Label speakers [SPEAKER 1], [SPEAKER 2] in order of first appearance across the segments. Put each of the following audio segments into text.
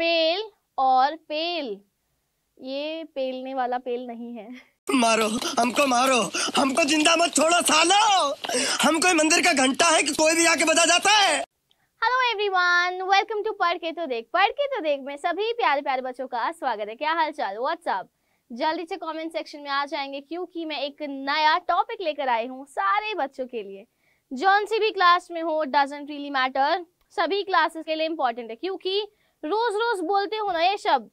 [SPEAKER 1] पेल और पेल ये पेलने वाला पेल नहीं है मारो हमको मारो हमको जिंदा मत छोड़ो सालो हमको मंदिर का घंटा है कि कोई भी आके बजा जाता है हेलो एवरीवन वेलकम टू पढ़ के तो देख पढ़ के तो देख में सभी प्यारे प्यारे बच्चों का स्वागत है क्या हाल चाल व्हाट्सअप जल्दी से कमेंट सेक्शन में आ जाएंगे क्योंकि मैं एक नया टॉपिक लेकर आई हूँ सारे बच्चों के लिए जौन सी भी क्लास में हो डजेंट रियली मैटर सभी क्लासेस के लिए इम्पोर्टेंट है क्योंकि रोज रोज बोलते हो ना ये शब्द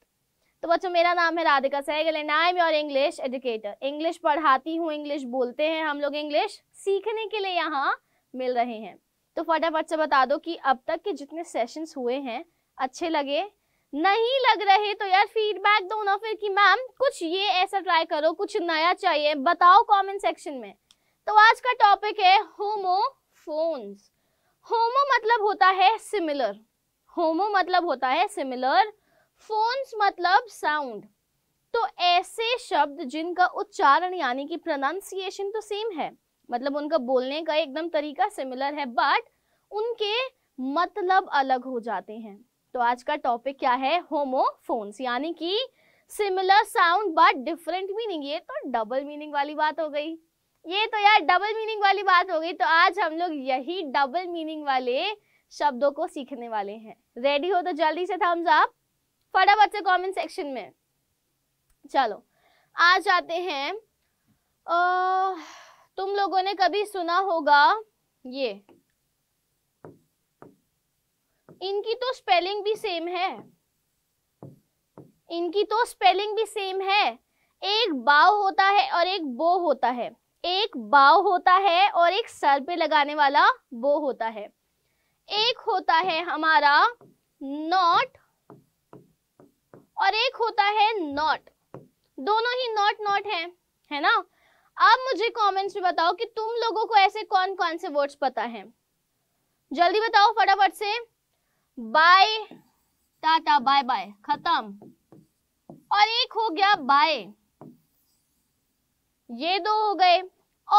[SPEAKER 1] तो बच्चों मेरा नाम है Radhika Sehgal and I am your English educator English पढ़ाती हूँ इंग्लिश बोलते हैं हम लोग इंग्लिश सीखने के लिए यहाँ मिल रहे हैं तो फटाफट से बता दो कि अब तक के जितने सेशंस हुए हैं अच्छे लगे नहीं लग रहे तो यार फीडबैक दो ना फिर कि मैम कुछ ये ऐसा ट्राई करो कुछ नया चाहिए बताओ कमेंट सेक्शन में तो आज का टॉपिक है होमो होमोफोन्स होमो मतलब होता है सिमिलर होमो मतलब होता है सिमिलर फोन्स मतलब साउंड तो ऐसे शब्द जिनका उच्चारण यानी कि प्रोनाउंसिएशन तो सेम है मतलब उनका बोलने का एकदम तरीका सिमिलर है बट उनके मतलब अलग हो जाते हैं तो आज का टॉपिक क्या है होमोफोन्स यानी कि similar sound but different meaning ये तो डबल मीनिंग वाली बात हो गई ये तो यार डबल मीनिंग वाली बात हो गई तो आज हम लोग यही डबल मीनिंग वाले शब्दों को सीखने वाले हैं रेडी हो तो जल्दी से थम्स अप फटाफट से कमेंट सेक्शन में चलो आ जाते हैं ओ, तुम लोगों ने कभी सुना होगा ये इनकी तो स्पेलिंग भी सेम है इनकी तो स्पेलिंग भी सेम है एक बाव होता है और एक बो होता है एक बाव होता है और एक सर पे लगाने वाला बो होता है एक होता है हमारा नॉट और एक होता है नॉट दोनों ही नॉट नॉट हैं है ना आप मुझे कमेंट्स में बताओ कि तुम लोगों को ऐसे कौन कौन से वर्ड्स पता हैं जल्दी बताओ फटाफट से बाय टाटा बाय बाय खत्म और एक हो गया बाय ये दो हो गए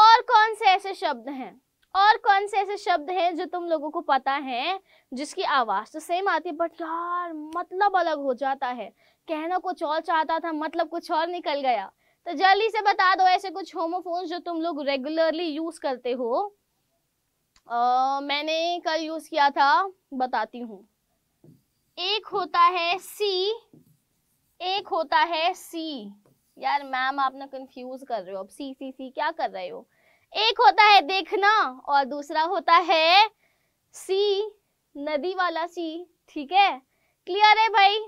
[SPEAKER 1] और कौन से ऐसे शब्द हैं और कौन से ऐसे शब्द हैं जो तुम लोगों को पता है जिसकी आवाज़ तो सेम आती है बट यार मतलब अलग हो जाता है कहना कुछ और चाहता था मतलब कुछ और निकल गया तो जल्दी से बता दो ऐसे कुछ होमोफोन्स जो तुम लोग रेगुलरली यूज़ करते हो आ, मैंने कल यूज़ किया था बताती हूँ एक होता है सी एक होता है सी यार मैम आप ना कंफ्यूज कर रहे हो अब सी सी सी क्या कर रहे हो एक होता है देखना और दूसरा होता है सी नदी वाला सी ठीक है क्लियर है भाई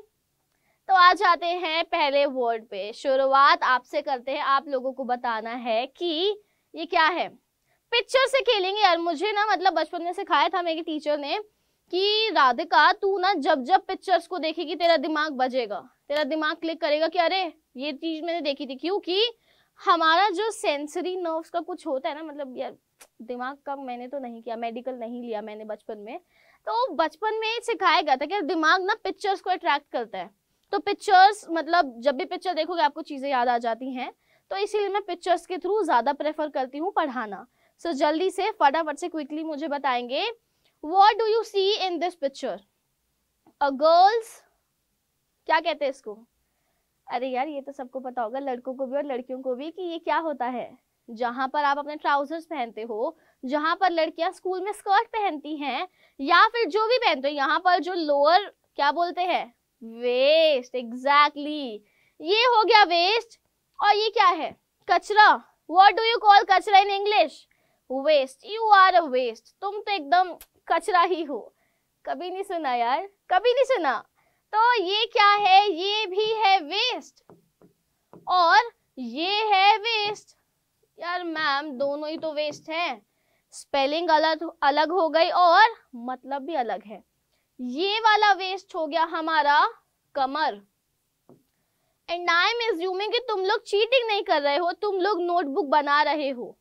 [SPEAKER 1] तो आ जाते हैं पहले वर्ड पे शुरुआत आपसे करते हैं आप लोगों को बताना है कि ये क्या है पिक्चर से खेलेंगे यार मुझे ना मतलब बचपन में सिखाया था मेरे टीचर ने कि राधिका तू ना जब जब पिक्चर्स को देखेगी तेरा दिमाग बजेगा तेरा दिमाग क्लिक करेगा कि अरे ये चीज मैंने देखी थी क्योंकि हमारा जो सेंसरी नर्व्स का कुछ होता है ना मतलब यार दिमाग का मैंने तो नहीं किया मेडिकल नहीं लिया मैंने बचपन में तो बचपन में सिखाया गया था कि दिमाग ना पिक्चर्स को अट्रैक्ट करता है तो पिक्चर्स मतलब जब भी पिक्चर देखोगे आपको चीज़ें याद आ जाती हैं तो इसीलिए मैं पिक्चर्स के थ्रू ज़्यादा प्रेफर करती हूँ पढ़ाना सो so, जल्दी से फटाफट से क्विकली मुझे बताएंगे what do you see in this picture a girls क्या कहते हैं इसको अरे यार ये तो सबको पता होगा लड़कों को भी और लड़कियों को भी कि ये क्या होता है जहां पर आप अपने ट्राउजर्स पहनते हो जहां पर लड़कियां स्कूल में स्कर्ट पहनती हैं या फिर जो भी पहनते हो यहाँ पर जो लोअर क्या बोलते हैं वेस्ट एग्जैक्टली ये हो गया वेस्ट और ये क्या है कचरा वॉट डू यू कॉल कचरा in English waste you are a waste तुम तो एकदम कचरा ही हो कभी नहीं सुना यार कभी नहीं सुना तो ये क्या है ये भी है वेस्ट और ये है वेस्ट यार मैम दोनों ही तो वेस्ट है स्पेलिंग अलग अलग हो गई और मतलब भी अलग है ये वाला वेस्ट हो गया हमारा कमर एंड आई एम एज्यूमिंग कि तुम लोग चीटिंग नहीं कर रहे हो तुम लोग नोटबुक बना रहे हो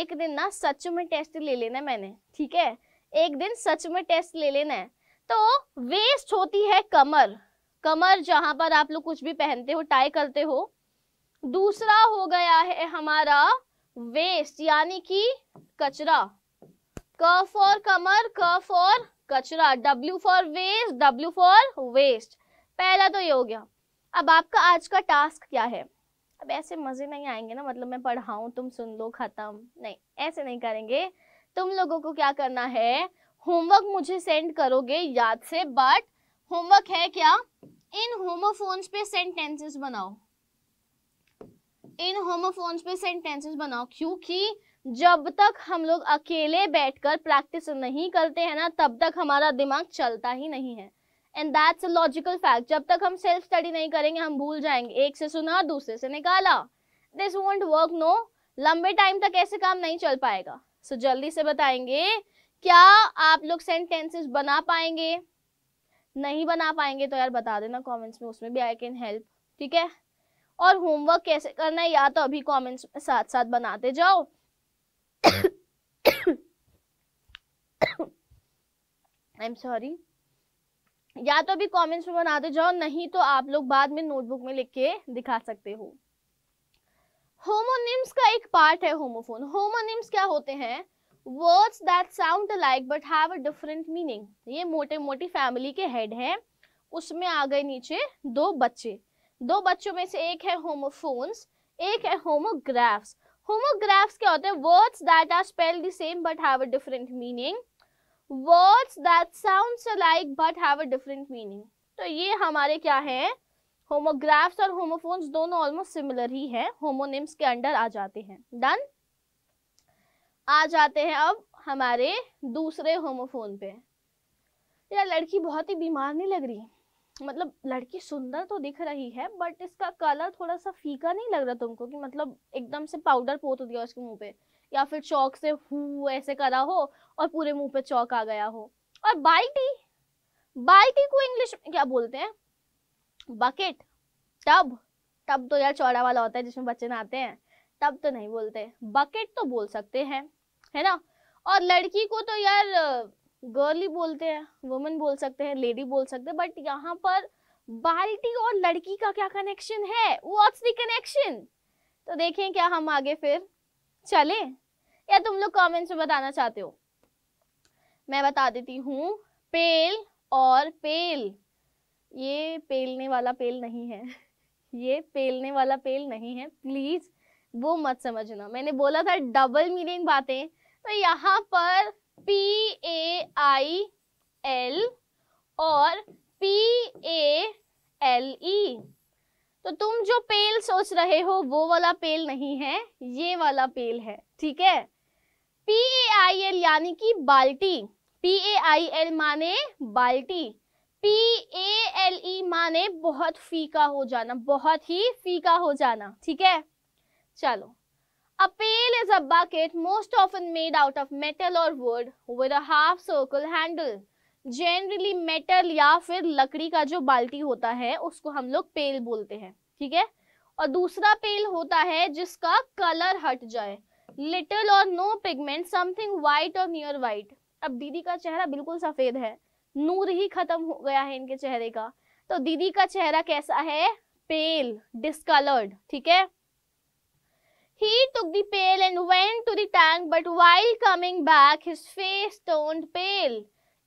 [SPEAKER 1] एक दिन ना सच में टेस्ट ले लेना मैंने ठीक है एक दिन सच में टेस्ट ले लेना है तो वेस्ट होती है कमर कमर जहां पर आप लोग कुछ भी पहनते हो टाई करते हो दूसरा हो गया है हमारा वेस्ट यानी कि कचरा क फॉर कमर क फॉर कचरा W for waste W for waste पहला तो ये हो गया अब आपका आज का टास्क क्या है अब ऐसे मजे नहीं आएंगे ना मतलब मैं पढ़ाऊं तुम सुन लो खत्म नहीं ऐसे नहीं करेंगे तुम लोगों को क्या करना है होमवर्क मुझे सेंड करोगे याद से बट होमवर्क है क्या इन होमोफोन्स पे सेंटेंसेस बनाओ इन होमोफोन्स पे सेंटेंसेस बनाओ क्योंकि जब तक हम लोग अकेले बैठकर प्रैक्टिस नहीं करते हैं ना तब तक हमारा दिमाग चलता ही नहीं है and that's a logical fact जब तक हम सेल्फ स्टडी नहीं करेंगे हम भूल जाएंगे एक से सुना दूसरे से निकाला दिस वोंट वर्क नो लंबे टाइम तक ऐसे काम नहीं चल पाएगा सो so, जल्दी से बताएंगे क्या आप लोग सेंटेंसेस बना पाएंगे नहीं बना पाएंगे तो यार बता देना कमेंट्स में उसमें भी आई कैन हेल्प ठीक है और होमवर्क कैसे करना है या तो अभी कमेंट्स साथ साथ बनाते जाओ आई एम सॉरी या तो अभी कमेंट्स में बनाते जाओ नहीं तो आप लोग बाद में नोटबुक में लिख के दिखा सकते हो होमोनिम्स का एक पार्ट है होमोफोन होमोनिम्स क्या होते हैं words that sound like but have a different meaning ये मोटे मोटी फैमिली के हेड हैं उसमें आ गए नीचे दो बच्चे दो बच्चों में से एक है होमोफोन्स एक है होमोग्राफ्स होमोग्राफ्स क्या होते हैं words that are spell the same but have a different meaning words that sounds like but have a different meaning तो ये हमारे क्या है होमोग्राफ्स और होमोफोन्स दोनों ऑलमोस्ट सिमिलर ही हैं होमोनिम्स के अंडर आ जाते हैं डन आ जाते हैं अब हमारे दूसरे होमोफोन पे यार लड़की बहुत ही बीमार नहीं लग रही मतलब लड़की सुंदर तो दिख रही है बट इसका कलर थोड़ा सा फीका नहीं लग रहा तुमको कि मतलब एकदम से पाउडर पोत दिया उसके मुंह पे या फिर चौक से हु ऐसे करा हो और पूरे मुंह पे चौक आ गया हो और बाल्टी बाल्टी को इंग्लिश में क्या बोलते हैं बकेट टब टब तो यार चौड़ा वाला होता है जिसमें बच्चे नहाते हैं टब तो नहीं बोलते बकेट तो बोल सकते हैं है ना और लड़की को तो यार गर्ल ही बोलते हैं वुमेन बोल सकते हैं लेडी बोल सकते हैं बट यहाँ पर बाल्टी और लड़की का क्या कनेक्शन है वॉट्स द कनेक्शन तो देखें क्या हम आगे फिर चले या तुम लोग कमेंट्स में बताना चाहते हो मैं बता देती हूँ पेल और पेल ये पेलने वाला पेल नहीं है ये पेलने वाला पेल नहीं है प्लीज वो मत समझना मैंने बोला था डबल मीनिंग बातें तो यहाँ पर P A I L और P A L E तो तुम जो पेल सोच रहे हो वो वाला पेल नहीं है ये वाला पेल है ठीक है पी ए आई एल यानी कि बाल्टी पी ए आई एल माने बाल्टी पी ए एल ई माने बहुत फीका हो जाना बहुत ही फीका हो जाना ठीक है चलो A pail is a bucket most often made out of metal or wood with a half circle handle. Generally metal या फिर लकड़ी का जो बाल्टी होता है उसको हम लोग पेल बोलते हैं ठीक है और दूसरा पेल होता है जिसका कलर हट जाए लिटल और नो पिगमेंट समथिंग वाइट और नियर वाइट अब दीदी का चेहरा बिल्कुल सफेद है नूर ही खत्म हो गया है इनके चेहरे का तो दीदी का चेहरा कैसा है पेल डिस्कलर्ड ठीक है He took the pail and went to the tank, but while coming back, his face turned pale.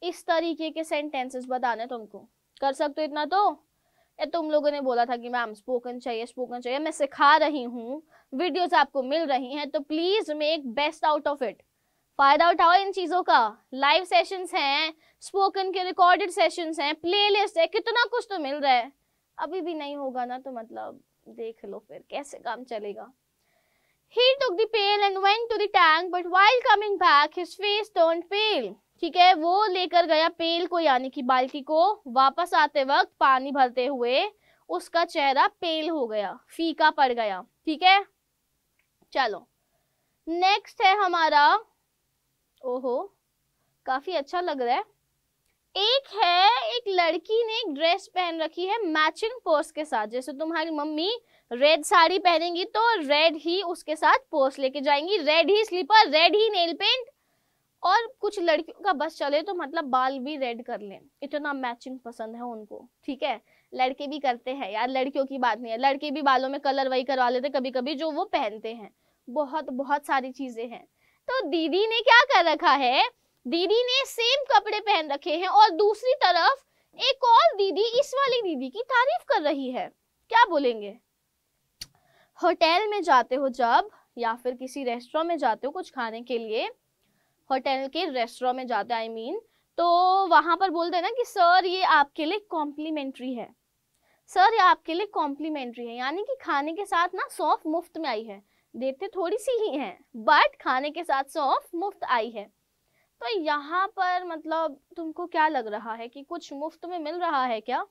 [SPEAKER 1] इस तरीके के सेंटेंसेस बताने तुमको कर सकते हो इतना तो ये तुम लोगों ने बोला था कि मैम स्पोकन चाहिए स्पोकन चाहिए मैं सिखा रही हूँ वीडियोस आपको मिल रही हैं तो please make best out of it फायदा उठाओ इन चीजों का लाइव सेशंस हैं स्पोकन के रिकॉर्डेड सेशंस हैं प्लेलिस्ट है कितना कुछ तो मिल रहा है अभी भी नहीं होगा ना तो मतलब देख लो फिर कैसे काम चलेगा He took the pail and went to the tank, but while coming back, his face turned pale. ठीक है वो लेकर गया पेल को यानी कि बाल्टी को वापस आते वक्त पानी भरते हुए उसका चेहरा पेल हो गया फीका पड़ गया ठीक है चलो नेक्स्ट है हमारा ओहो काफी अच्छा लग रहा है एक है एक लड़की ने एक ड्रेस पहन रखी है मैचिंग पर्स के साथ जैसे तुम्हारी मम्मी रेड साड़ी पहनेंगी तो रेड ही उसके साथ पोस्ट लेके जाएंगी रेड ही स्लीपर रेड ही नेल पेंट और कुछ लड़कियों का बस चले तो मतलब बाल भी रेड कर लें इतना मैचिंग पसंद है उनको ठीक है लड़के भी करते हैं यार लड़कियों की बात नहीं है लड़के भी बालों में कलर वही करवा लेते कभी कभी जो वो पहनते हैं बहुत बहुत सारी चीजें हैं तो दीदी ने क्या कर रखा है दीदी ने सेम कपड़े पहन रखे हैं और दूसरी तरफ एक और दीदी इस वाली दीदी की तारीफ कर रही है क्या बोलेंगे होटल में जाते हो जब या फिर किसी रेस्टोरेंट में जाते हो कुछ खाने के लिए होटल के रेस्टोरेंट में जाते आई I मीन mean, तो वहाँ पर बोलते हैं ना कि सर ये आपके लिए कॉम्प्लीमेंट्री है सर ये आपके लिए कॉम्प्लीमेंट्री है यानी कि खाने के साथ ना सौंफ मुफ्त में आई है देते थोड़ी सी ही है बट खाने के साथ सौंफ मुफ्त आई है तो यहाँ पर मतलब तुमको क्या लग रहा है कि कुछ मुफ्त में मिल रहा है क्या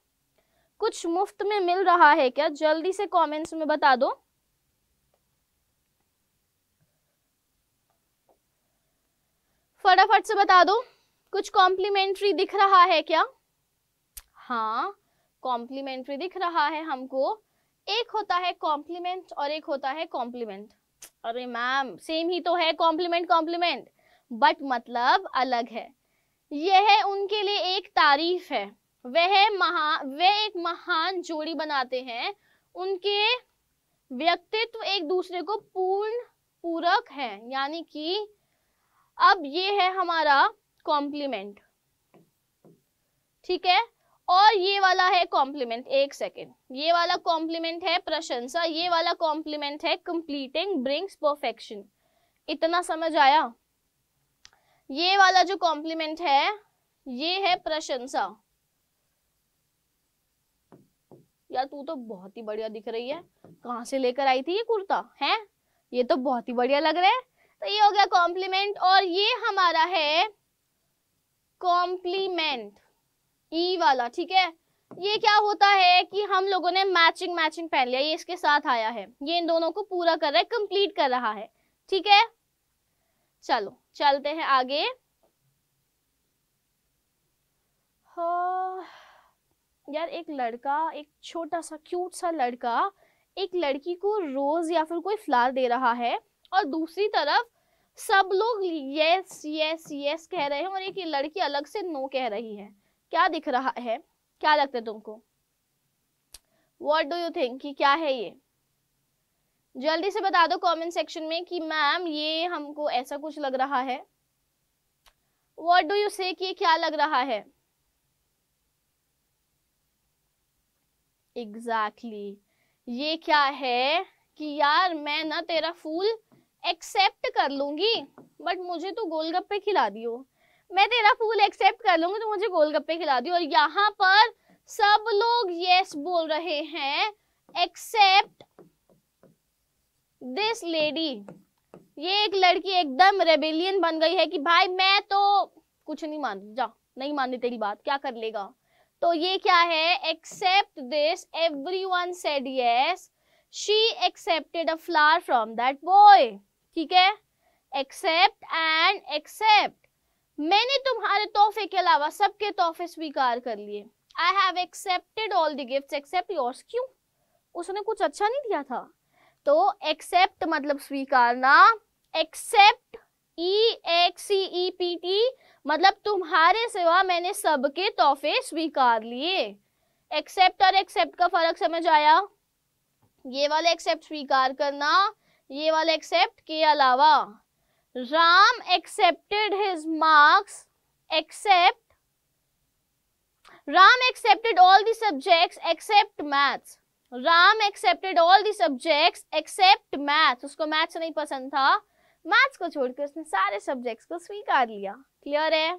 [SPEAKER 1] कुछ मुफ्त में मिल रहा है क्या जल्दी से कमेंट्स में बता दो फटाफट से बता दो कुछ कॉम्प्लीमेंट्री दिख रहा है क्या हाँ कॉम्प्लीमेंट्री दिख रहा है हमको एक होता है कॉम्प्लीमेंट और एक होता है कॉम्प्लीमेंट अरे मैम सेम ही तो है कॉम्प्लीमेंट कॉम्प्लीमेंट बट मतलब अलग है यह उनके लिए एक तारीफ है वह महा वह एक महान जोड़ी बनाते हैं उनके व्यक्तित्व एक दूसरे को पूर्ण पूरक है यानी कि अब ये है हमारा कॉम्प्लीमेंट ठीक है और ये वाला है कॉम्प्लीमेंट एक सेकेंड ये वाला कॉम्प्लीमेंट है प्रशंसा ये वाला कॉम्प्लीमेंट है कंप्लीटिंग ब्रिंग्स परफेक्शन इतना समझ आया ये वाला जो कॉम्प्लीमेंट है ये है प्रशंसा यार तू तो बहुत ही बढ़िया दिख रही है कहां से लेकर आई थी ये कुर्ता है ये तो बहुत ही बढ़िया लग रहा है तो ये हो गया कॉम्प्लीमेंट और ये हमारा है कॉम्प्लीमेंट ई e वाला ठीक है ये क्या होता है कि हम लोगों ने मैचिंग मैचिंग पहन लिया ये इसके साथ आया है ये इन दोनों को पूरा कर रहा है कंप्लीट कर रहा है ठीक है चलो चलते हैं आगे हाँ, यार एक लड़का एक छोटा सा क्यूट सा लड़का एक लड़की को रोज या फिर कोई फ्लावर दे रहा है और दूसरी तरफ सब लोग यस यस यस कह रहे हैं और एक लड़की अलग से नो कह रही है क्या दिख रहा है क्या लगता है तुमको वॉट डू यू थिंक कि क्या है ये जल्दी से बता दो कमेंट सेक्शन में कि मैम ये हमको ऐसा कुछ लग रहा है वॉट डू यू से क्या लग रहा है एग्जैक्टली exactly. ये क्या है कि यार मैं ना तेरा फूल एक्सेप्ट कर लूंगी बट मुझे तो गोलगप्पे खिला दियो मैं तेरा फूल एक्सेप्ट कर लूंगी तो मुझे गोलगप्पे खिला दियो और यहाँ पर सब लोग यस बोल रहे हैं एक्सेप्ट दिस लेडी ये एक लड़की एकदम रेबेलियन बन गई है कि भाई मैं तो कुछ नहीं मान जा नहीं मानने तेरी बात क्या कर लेगा तो ये क्या है accept this everyone said yes she accepted a flower from that boy ठीक है एक्सेप्ट एंड एक्सेप्ट मैंने तुम्हारे तोहफे के अलावा सबके तोहफे स्वीकार कर लिए I have accepted all the gift except yours क्यों उसने कुछ अच्छा नहीं दिया था तो एक्सेप्ट मतलब स्वीकारना except E X C E P T मतलब तुम्हारे सिवा मैंने सबके तोहफे स्वीकार लिए एक्सेप्ट और एक्सेप्ट का फर्क समझ आया ये वाले एक्सेप्ट स्वीकार करना ये वाला एक्सेप्ट के अलावा Ram accepted his marks except Ram accepted all the subjects except maths Ram accepted all the subjects except maths उसको मैथ्स नहीं पसंद था मैथ्स को छोड़कर उसने सारे सब्जेक्ट्स को स्वीकार लिया क्लियर है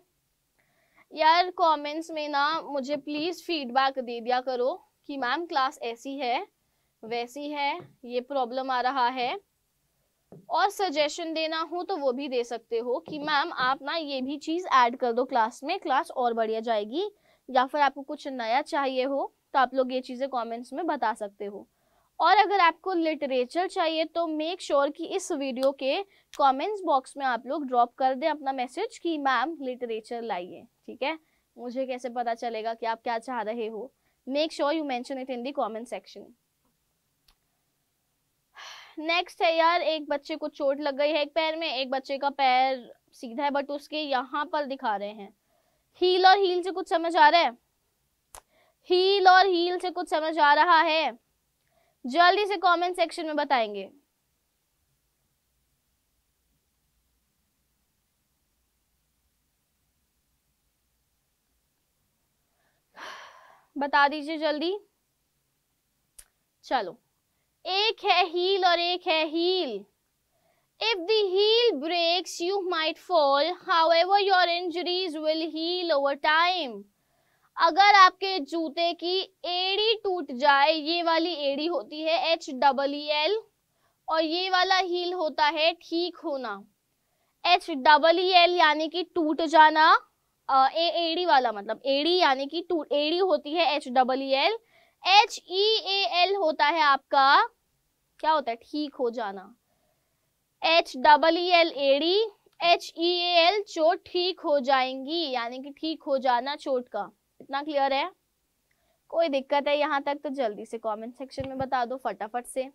[SPEAKER 1] यार कमेंट्स में ना मुझे प्लीज फीडबैक दे दिया करो कि मैम क्लास ऐसी है वैसी है ये प्रॉब्लम आ रहा है और सजेशन देना हो तो वो भी दे सकते हो कि मैम आप ना ये भी चीज़ ऐड कर दो क्लास में क्लास और बढ़िया जाएगी या फिर आपको कुछ नया चाहिए हो तो आप लोग ये चीज़ें कमेंट्स में बता सकते हो और अगर आपको लिटरेचर चाहिए तो मेक श्योर sure कि इस वीडियो के कमेंट्स बॉक्स में आप लोग ड्रॉप कर दें अपना मैसेज कि मैम लिटरेचर लाइए ठीक है मुझे कैसे पता चलेगा कि आप क्या चाह रहे हो make sure you mention it in the comment section next है यार एक बच्चे को चोट लग गई है एक पैर में एक बच्चे का पैर सीधा है बट उसके यहाँ पर दिखा रहे हैं हील और हील से कुछ समझ आ रहा है हील और हील से कुछ समझ आ रहा है जल्दी से कमेंट सेक्शन में बताएंगे बता दीजिए जल्दी चलो एक है हील और एक है heel If heel breaks you might fall however your injuries will heal over time अगर आपके जूते की एड़ी टूट जाए ये वाली एड़ी होती है एच डबल ई एल और ये वाला हील होता है ठीक होना एच डबल ई एल यानी कि टूट जाना ए एड़ी वाला मतलब एड़ी यानी कि टूट एड़ी होती है H double E L H E A L होता है आपका क्या होता है ठीक हो जाना H double E L A D H E A L चोट ठीक हो जाएंगी यानी कि ठीक हो जाना चोट का इतना क्लियर है कोई दिक्कत है यहाँ तक तो जल्दी से कमेंट सेक्शन में बता दो फटाफट से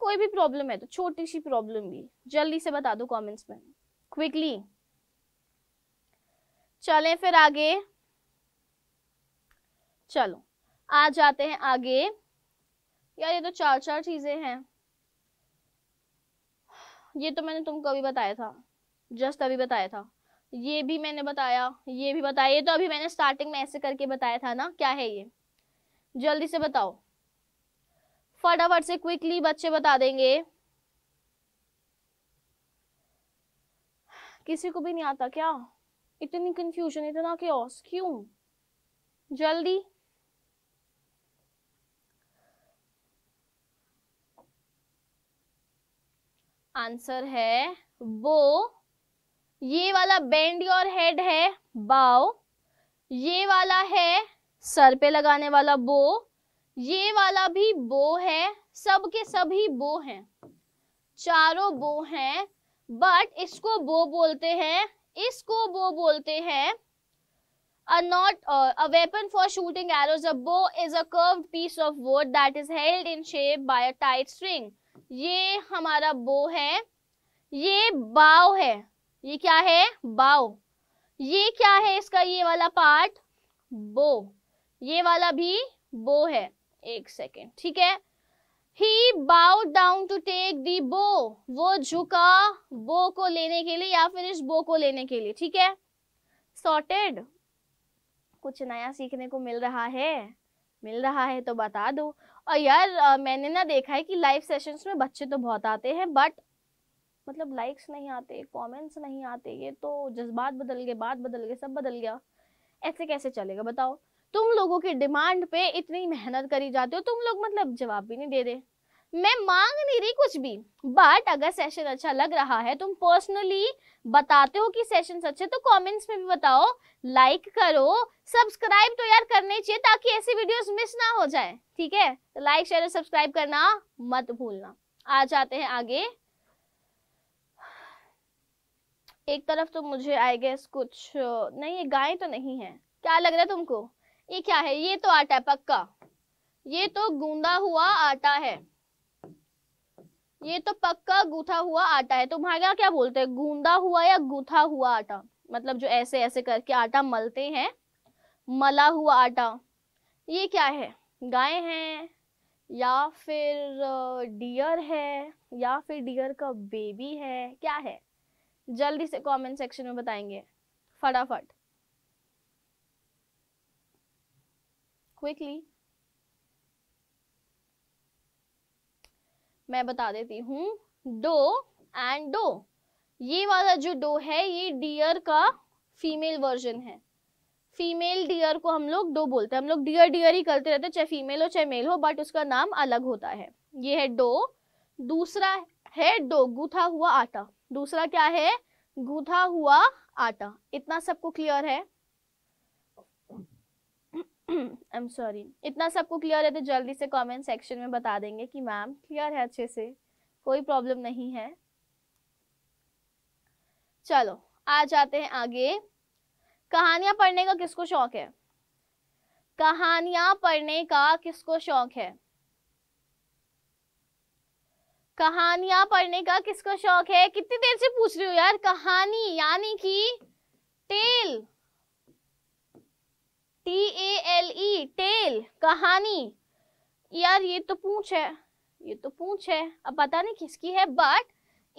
[SPEAKER 1] कोई भी प्रॉब्लम है तो छोटी सी प्रॉब्लम भी जल्दी से बता दो कमेंट्स में क्विकली चलें फिर आगे चलो आ जाते हैं आगे यार ये तो चार चार चीजें हैं ये तो मैंने तुमको अभी बताया था जस्ट अभी बताया था ये भी मैंने बताया ये भी बताया ये तो अभी मैंने स्टार्टिंग में ऐसे करके बताया था ना क्या है ये जल्दी से बताओ फटाफट से क्विकली बच्चे बता देंगे किसी को भी नहीं आता क्या इतनी कंफ्यूजन इतना क्यों जल्दी आंसर है वो ये वाला बेंड योर हेड है बाव ये वाला है सर पे लगाने वाला बो ये वाला भी बो है सब के सभी बो हैं चारों बो हैं बट इसको बो बोलते हैं इसको बो बोलते हैं a not a weapon for shooting arrows a bow is a curved piece of wood that is held in shape by a tight string ये हमारा बो है ये बाव है ये क्या है बाव ये क्या है इसका ये वाला पार्ट बो ये वाला भी बो है एक सेकेंड ठीक है ही बाउ डाउन टू टेक दी बो वो झुका बो को लेने के लिए या फिर इस बो को लेने के लिए ठीक है सॉर्टेड कुछ नया सीखने को मिल रहा है मिल रहा है तो बता दो यार आ, मैंने ना देखा है कि लाइव सेशंस में बच्चे तो बहुत आते हैं बट मतलब लाइक्स नहीं आते कमेंट्स नहीं आते ये तो जज्बात बदल गए बात बदल गए सब बदल गया ऐसे कैसे चलेगा बताओ तुम लोगों की डिमांड पे इतनी मेहनत करी जाती हो तुम लोग मतलब जवाब भी नहीं दे रहे मैं मांग नहीं रही कुछ भी बट अगर सेशन अच्छा लग रहा है तुम पर्सनली बताते हो कि सेशन अच्छे तो कमेंट्स में भी बताओ लाइक करो सब्सक्राइब तो यार करने चाहिए ताकि ऐसी वीडियोस मिस ना हो जाए ठीक है तो लाइक शेयर और सब्सक्राइब करना मत भूलना आ जाते हैं आगे एक तरफ तो मुझे आई गेस कुछ नहीं ये गाय तो नहीं है क्या लग रहा है तुमको ये क्या है ये तो आटा है पक्का ये तो गूंदा हुआ आटा है ये तो पक्का गूथा हुआ आटा है तो हमारे यहाँ क्या बोलते हैं गूंदा हुआ या गूथा हुआ आटा मतलब जो ऐसे ऐसे करके आटा मलते हैं मला हुआ आटा ये क्या है गाय है या फिर डियर है या फिर डियर का बेबी है क्या है जल्दी से कमेंट सेक्शन में बताएंगे फटाफट क्विकली मैं बता देती हूँ डो एंड डो ये वाला जो डो है ये डियर का फीमेल वर्जन है फीमेल डियर को हम लोग डो बोलते हैं हम लोग डियर डियर ही करते रहते हैं चाहे फीमेल हो चाहे मेल हो बट उसका नाम अलग होता है ये है डो दूसरा है डो गूथा हुआ आटा दूसरा क्या है गूथा हुआ आटा इतना सबको क्लियर है आई एम सॉरी इतना सबको क्लियर है तो जल्दी से कमेंट सेक्शन में बता देंगे कि मैम क्लियर है अच्छे से कोई प्रॉब्लम नहीं है चलो आ जाते हैं आगे कहानियां पढ़ने का किसको शौक है कहानियां पढ़ने का किसको शौक है कहानियां पढ़ने का किसको शौक है कितनी देर से पूछ रही हूँ यार कहानी यानी कि tale T A L E tale कहानी यार ये तो पूछ है ये तो पूछ है अब पता नहीं किसकी है बट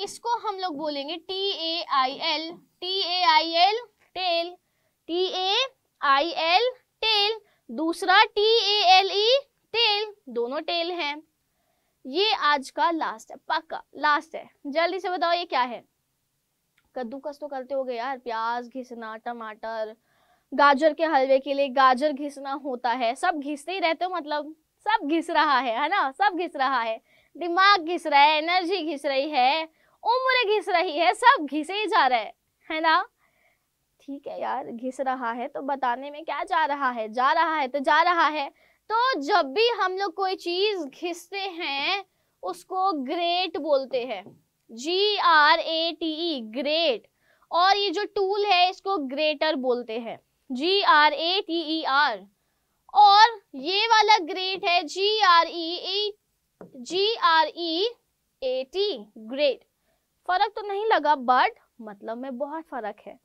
[SPEAKER 1] इसको हम लोग बोलेंगे T A I L T A I L tail T A I L tail दूसरा T A L E tale दोनों टेल हैं ये आज का लास्ट है पक्का लास्ट है जल्दी से बताओ ये क्या है कद्दूकस तो करते हो गए यार प्याज घिसना टमाटर गाजर के हलवे के लिए गाजर घिसना होता है सब घिसते ही रहते हो मतलब सब घिस रहा है है ना सब घिस रहा है दिमाग घिस रहा है एनर्जी घिस रही है उम्र घिस रही है सब घिसे ही जा रहा है है ना ठीक है यार घिस रहा है तो बताने में क्या जा रहा है जा रहा है तो जा रहा है तो जब भी हम लोग कोई चीज घिसते हैं उसको ग्रेट बोलते हैं G R A T E grate और ये जो टूल है इसको ग्रेटर बोलते हैं G R A T E R और ये वाला ग्रेट है G R E A G R E A T great फर्क तो नहीं लगा बट मतलब में बहुत फर्क है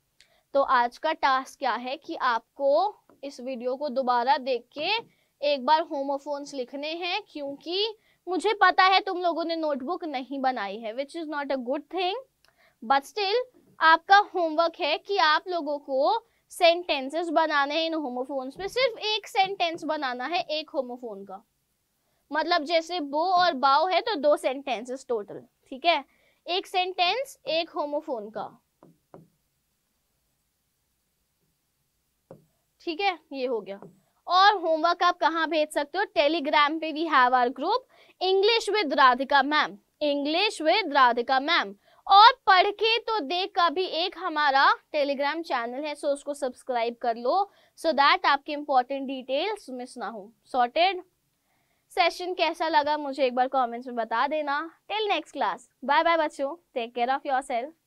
[SPEAKER 1] तो आज का टास्क क्या है कि आपको इस वीडियो को दोबारा देख के एक बार होमोफोन्स लिखने हैं क्योंकि मुझे पता है तुम लोगों ने नोटबुक नहीं बनाई है which is not a good thing but still आपका होमवर्क है कि आप लोगों को सेंटेंसेस बनाने हैं इन होमोफोन्स पे सिर्फ एक सेंटेंस बनाना है एक होमोफोन का मतलब जैसे बो और बाओ है तो दो सेंटेंसेस टोटल ठीक है एक सेंटेंस एक होमोफोन का ठीक है ये हो गया और होमवर्क आप कहाँ भेज सकते हो टेलीग्राम पे we have our group English with Radhika ma'am English with Radhika ma'am और पढ़ के तो देख का भी एक हमारा टेलीग्राम चैनल है सो उसको सब्सक्राइब कर लो सो दैट आपके इंपॉर्टेंट डिटेल्स मिस ना हो सॉर्टेड सेशन कैसा लगा मुझे एक बार कमेंट्स में बता देना till next class bye bye बच्चों take care of your self